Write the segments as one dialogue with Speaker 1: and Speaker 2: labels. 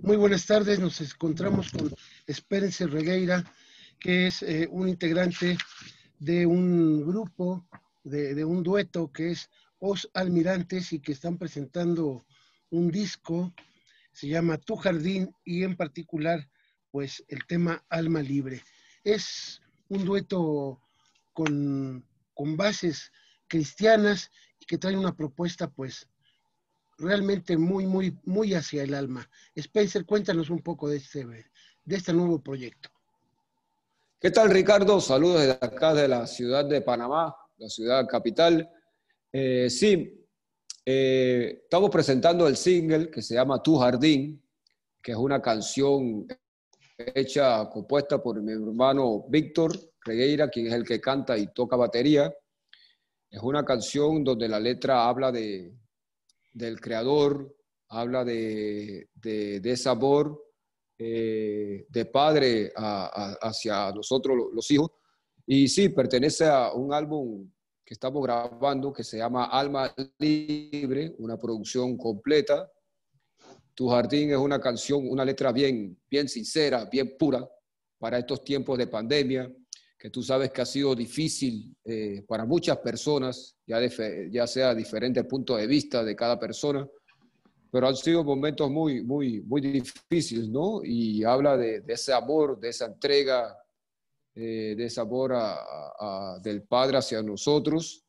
Speaker 1: Muy buenas tardes, nos encontramos con Espérense Regueira, que es eh, un integrante de un grupo, de, un dueto que es Os Almirantes y que están presentando un disco, se llama Tu Jardín y en particular, pues el tema Alma Libre. Es un dueto con, con bases cristianas y que trae una propuesta, pues, realmente muy, muy, muy hacia el alma. Spencer, cuéntanos un poco de este, de este nuevo proyecto.
Speaker 2: ¿Qué tal, Ricardo? Saludos desde acá, de la ciudad de Panamá, la ciudad capital. Eh, sí, eh, estamos presentando el single que se llama Tu Jardín, que es una canción hecha, compuesta por mi hermano Víctor Regueira, quien es el que canta y toca batería. Es una canción donde la letra habla de, del creador, habla de, de, de sabor eh, de padre hacia nosotros los hijos. Y sí, pertenece a un álbum que estamos grabando que se llama Alma Libre, una producción completa. Tu jardín es una canción, una letra bien, bien sincera, bien pura para estos tiempos de pandemia que tú sabes que ha sido difícil eh, para muchas personas, ya, ya sea diferentes puntos de vista de cada persona, pero han sido momentos muy, muy, muy difíciles, ¿no? Y habla de, ese amor, de esa entrega, eh, de ese amor del Padre hacia nosotros.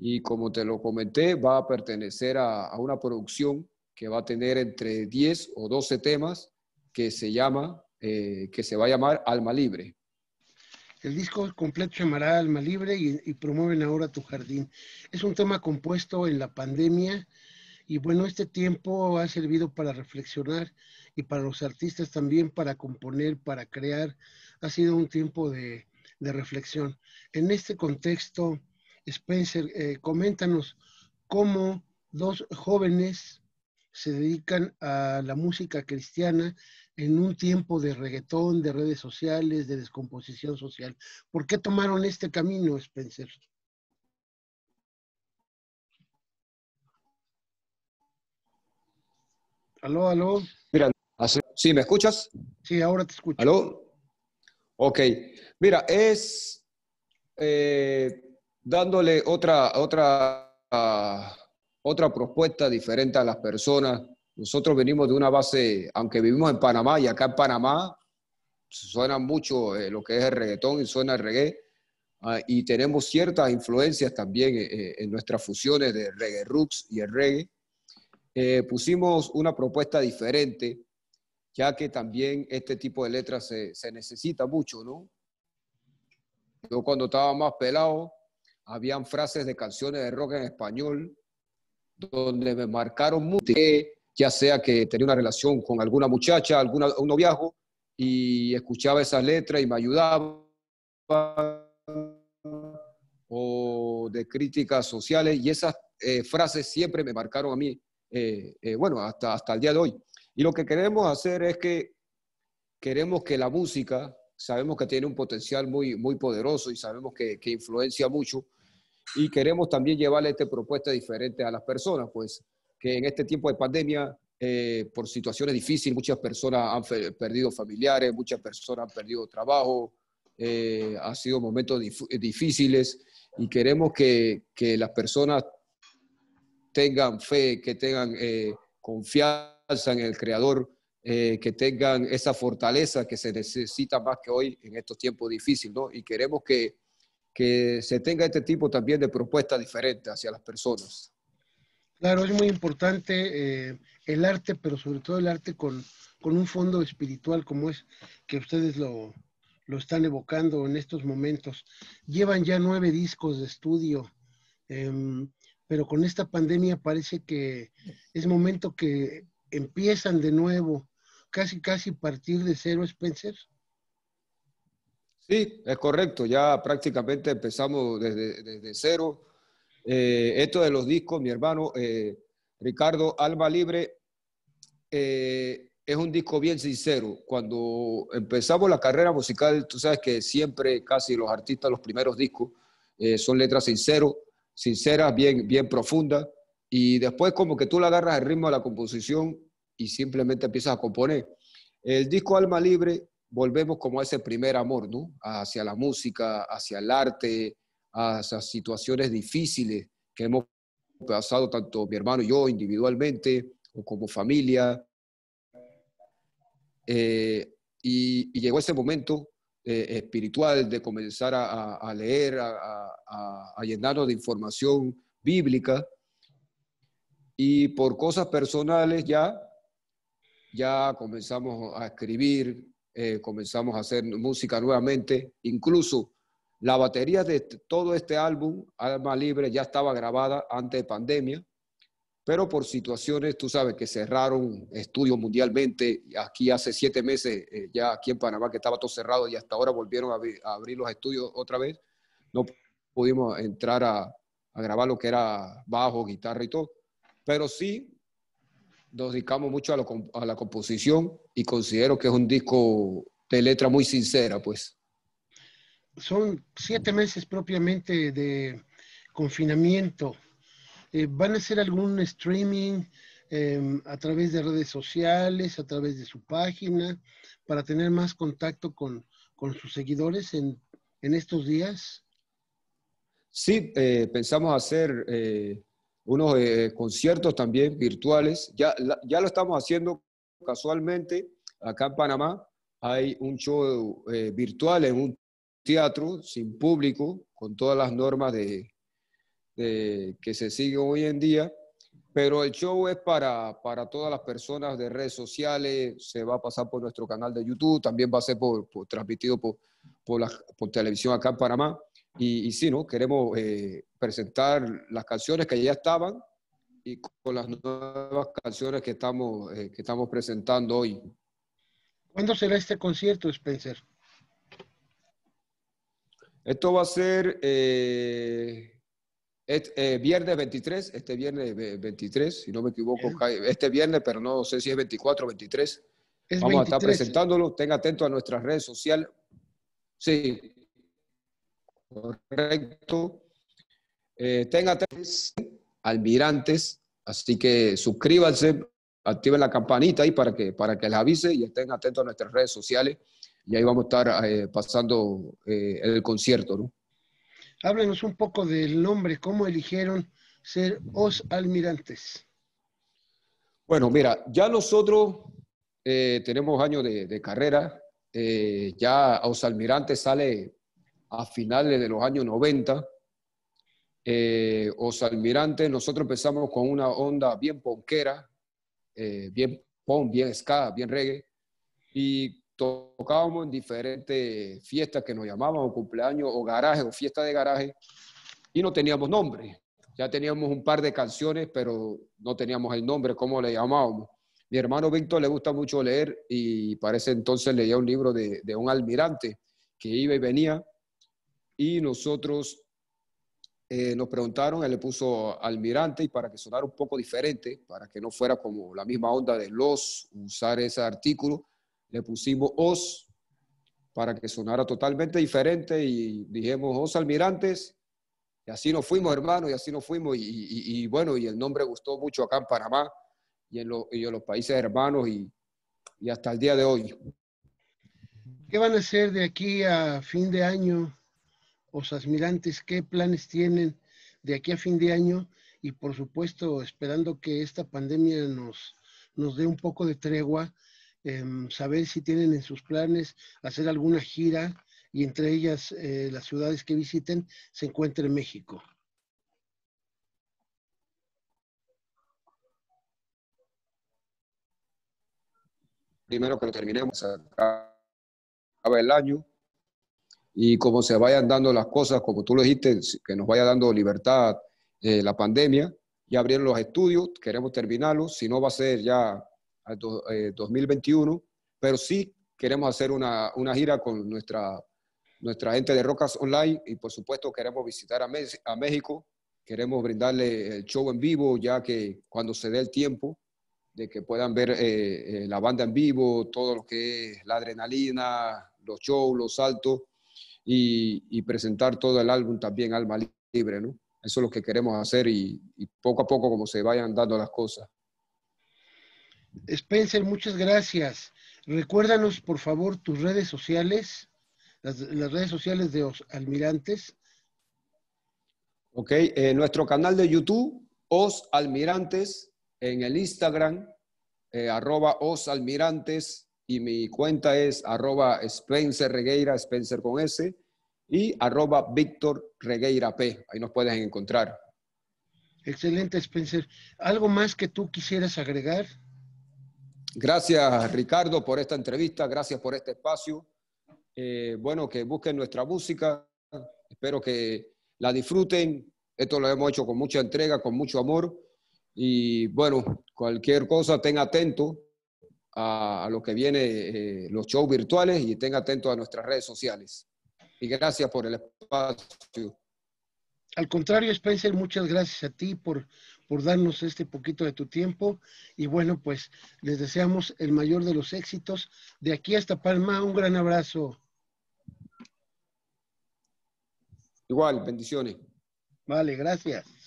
Speaker 2: Y como te lo comenté, va a pertenecer a, una producción que va a tener entre 10 o 12 temas que se llama, eh, que se va a llamar Alma Libre.
Speaker 1: El disco completo llamará Alma Libre y, promueven ahora tu jardín. Es un tema compuesto en la pandemia y bueno, este tiempo ha servido para reflexionar y para los artistas también para componer, para crear. Ha sido un tiempo de, reflexión. En este contexto, Spencer, eh, coméntanos cómo dos jóvenes se dedican a la música cristiana en un tiempo de reggaetón, de redes sociales, de descomposición social. ¿Por qué tomaron este camino, Spencer? Aló, aló. Mira, ¿sí me escuchas? Sí, ahora te escucho. Aló.
Speaker 2: Ok. Mira, es eh, dándole otra, otra ah, otra propuesta diferente a las personas. Nosotros venimos de una base, aunque vivimos en Panamá y acá en Panamá suena mucho eh, lo que es el reggaetón y suena el reggae, ah, y tenemos ciertas influencias también eh, eh, en nuestras fusiones de reggae y el reggae. pusimos una propuesta diferente, ya que también este tipo de letras se, se necesita mucho, ¿no? Yo cuando estaba más pelado, habían frases de canciones de rock en español donde me marcaron mucho, ya sea que tenía una relación con alguna muchacha, alguna, un noviazgo, y escuchaba esas letras y me ayudaba, o de críticas sociales, y esas eh, frases siempre me marcaron a mí, eh, eh, bueno, hasta, hasta el día de hoy. Y lo que queremos hacer es que queremos que la música, sabemos que tiene un potencial muy, muy poderoso y sabemos que, que influencia mucho, y queremos también llevarle esta propuesta diferente a las personas, pues que en este tiempo de pandemia, eh, por situaciones difíciles, muchas personas han perdido familiares, muchas personas han perdido trabajo, eh, ha sido momentos difíciles y queremos que, que, las personas tengan fe, que tengan eh, confianza en el Creador, que tengan esa fortaleza que se necesita más que hoy en estos tiempos difíciles, ¿no? Y queremos que que se tenga este tipo también de propuestas diferentes hacia las personas.
Speaker 1: Claro, es muy importante eh, el arte, pero sobre todo el arte con, un fondo espiritual como es que ustedes lo, están evocando en estos momentos. Llevan ya nueve discos de estudio, em, pero con esta pandemia parece que es momento que empiezan de nuevo, casi, casi partir de cero, Spencer.
Speaker 2: Sí, es correcto. Ya prácticamente empezamos desde, cero. Eh, esto de los discos, mi hermano eh, Ricardo Alma Libre eh, es un disco bien sincero. Cuando empezamos la carrera musical, tú sabes que siempre casi los artistas, los primeros discos, son letras sinceras, bien, bien profundas. Y después como que tú le agarras el ritmo a la composición y simplemente empiezas a componer. El disco Alma Libre volvemos como a ese primer amor, ¿no? Hacia la música, hacia el arte, a esas situaciones difíciles que hemos pasado tanto mi hermano y yo individualmente o como familia. Eh, y, llegó ese momento eh, espiritual de comenzar a, leer, a, a llenarnos de información bíblica. Y por cosas personales ya ya comenzamos a escribir, eh, comenzamos a hacer música nuevamente. Incluso la batería de todo este álbum, Alma Libre, ya estaba grabada antes de pandemia, pero por situaciones, tú sabes, que cerraron estudios mundialmente. Aquí hace siete meses, eh, ya aquí en Panamá, que estaba todo cerrado y hasta ahora volvieron a, abrir, los estudios otra vez. No pudimos entrar a, a grabar lo que era bajo, guitarra y todo. Pero sí nos dedicamos mucho a, la composición y considero que es un disco de letra muy sincera, pues.
Speaker 1: Son siete meses propiamente de confinamiento. Eh, ¿Van a hacer algún streaming em, a través de redes sociales, a través de su página, para tener más contacto con, sus seguidores en, estos días? Sí, eh,
Speaker 2: pensamos hacer eh, unos eh, conciertos también virtuales. Ya, ya lo estamos haciendo casualmente acá en Panamá. Hay un show eh, virtual en un teatro sin público, con todas las normas de, que se siguen hoy en día. Pero el show es para, para todas las personas de redes sociales, se va a pasar por nuestro canal de YouTube, también va a ser transmitido por, por televisión acá en Panamá. Y, y sí, ¿no? Queremos eh, presentar las canciones que ya estaban y con las nuevas canciones que estamos, eh, que estamos presentando hoy.
Speaker 1: ¿Cuándo será este concierto, Spencer?
Speaker 2: Esto va a ser eh, viernes 23, este viernes 23, si no me equivoco, este viernes, pero no sé si es 24 o 23. Vamos a estar presentándolo. Tengan atento a nuestras redes sociales. Sí, Correcto. Eh, tenga tres almirantes, así que suscríbanse, activen la campanita ahí para que, para que les avise y estén atentos a nuestras redes sociales y ahí vamos a estar eh, pasando eh, el concierto. ¿no?
Speaker 1: Háblenos un poco del nombre, cómo eligieron ser Os Almirantes.
Speaker 2: Bueno, mira, ya nosotros eh, tenemos años de, de carrera, ya Os Almirantes sale a finales de los años 90. Eh, os Almirantes, nosotros empezamos con una onda bien ponquera, eh, bien pon, bien ska, bien reggae, y tocábamos en diferentes fiestas que nos llamaban, o cumpleaños, o garaje, o fiesta de garaje, y no teníamos nombre. Ya teníamos un par de canciones, pero no teníamos el nombre, cómo le llamábamos. Mi hermano Víctor le gusta mucho leer y para ese entonces leía un libro de, de un almirante que iba y venía y nosotros eh, nos preguntaron, él le puso almirante y para que sonara un poco diferente, para que no fuera como la misma onda de los, usar ese artículo, le pusimos os para que sonara totalmente diferente y dijimos os almirantes y así nos fuimos, hermano, y así nos fuimos. Y, bueno, y el nombre gustó mucho acá en Panamá y en, y en los países hermanos y, hasta el día de hoy.
Speaker 1: ¿Qué van a hacer de aquí a fin de año los admirantes qué planes tienen de aquí a fin de año y por supuesto esperando que esta pandemia nos, nos dé un poco de tregua, em, saber si tienen en sus planes hacer alguna gira y entre ellas eh, las ciudades que visiten se encuentre México.
Speaker 2: Primero que terminemos acaba el año y como se vayan dando las cosas, como tú lo dijiste, que nos vaya dando libertad eh, la pandemia, ya abrieron los estudios, queremos terminarlos, si no va a ser ya 2021, eh, pero sí queremos hacer una, una, gira con nuestra, nuestra gente de Rocas Online y por supuesto queremos visitar a, a México, queremos brindarle el show en vivo ya que cuando se dé el tiempo de que puedan ver eh, la banda en vivo, todo lo que es la adrenalina, los shows, los saltos, y, presentar todo el álbum también Alma Libre, ¿no? Eso es lo que queremos hacer y, poco a poco como se vayan dando las cosas.
Speaker 1: Spencer, muchas gracias. Recuérdanos, por favor, tus redes sociales, las, redes sociales de Os almirantes. Ok,
Speaker 2: eh, nuestro canal de YouTube, Os Almirantes, en el Instagram, eh, arroba Os Almirantes, y mi cuenta es arroba Spencer Regueira, Spencer con S, y arroba Víctor Regueira P. Ahí nos puedes
Speaker 1: encontrar. Excelente, Spencer. ¿Algo más que tú quisieras agregar?
Speaker 2: Gracias, Ricardo, por esta entrevista, gracias por este espacio. Eh, bueno, que busquen nuestra música, espero que la disfruten. Esto lo hemos hecho con mucha entrega, con mucho amor. Y bueno, cualquier cosa, ten atento a, lo que viene, eh, los shows virtuales y estén atentos a nuestras redes sociales. Y gracias por el espacio.
Speaker 1: Al contrario, Spencer, muchas gracias a ti por, por darnos este poquito de tu tiempo. Y bueno, pues les deseamos el mayor de los éxitos. De aquí hasta Palma, un gran abrazo.
Speaker 2: Igual, bendiciones. Vale, gracias.